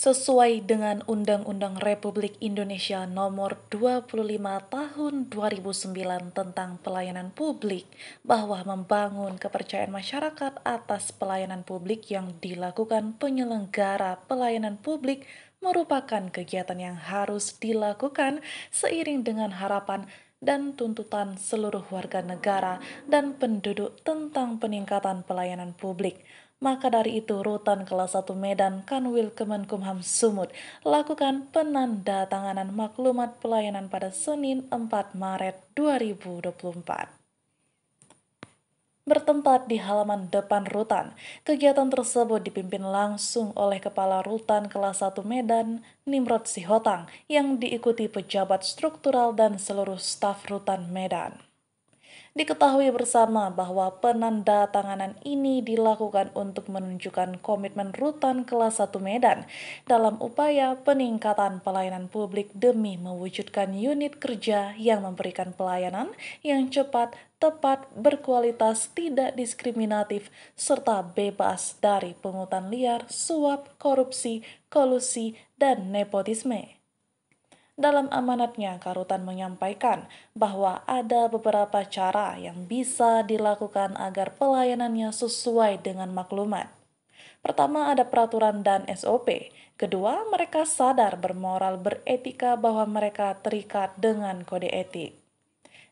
sesuai dengan Undang-Undang Republik Indonesia Nomor 25 Tahun 2009 tentang Pelayanan Publik bahwa membangun kepercayaan masyarakat atas pelayanan publik yang dilakukan penyelenggara pelayanan publik merupakan kegiatan yang harus dilakukan seiring dengan harapan dan tuntutan seluruh warga negara dan penduduk tentang peningkatan pelayanan publik. Maka dari itu, Rutan Kelas 1 Medan Kanwil Kemenkumham Sumut lakukan penanda tanganan maklumat pelayanan pada Senin 4 Maret 2024. Bertempat di halaman depan rutan, kegiatan tersebut dipimpin langsung oleh Kepala Rutan Kelas 1 Medan, Nimrod Sihotang, yang diikuti pejabat struktural dan seluruh staf rutan Medan. Diketahui bersama bahwa penanda tanganan ini dilakukan untuk menunjukkan komitmen Rutan Kelas 1 Medan dalam upaya peningkatan pelayanan publik demi mewujudkan unit kerja yang memberikan pelayanan yang cepat, tepat, berkualitas, tidak diskriminatif, serta bebas dari pungutan liar, suap, korupsi, kolusi, dan nepotisme. Dalam amanatnya, Karutan menyampaikan bahwa ada beberapa cara yang bisa dilakukan agar pelayanannya sesuai dengan maklumat. Pertama, ada peraturan dan SOP. Kedua, mereka sadar bermoral beretika bahwa mereka terikat dengan kode etik.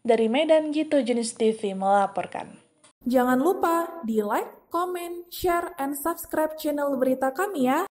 Dari Medan Gitu Jenis TV melaporkan. Jangan lupa di like, comment, share, and subscribe channel berita kami ya.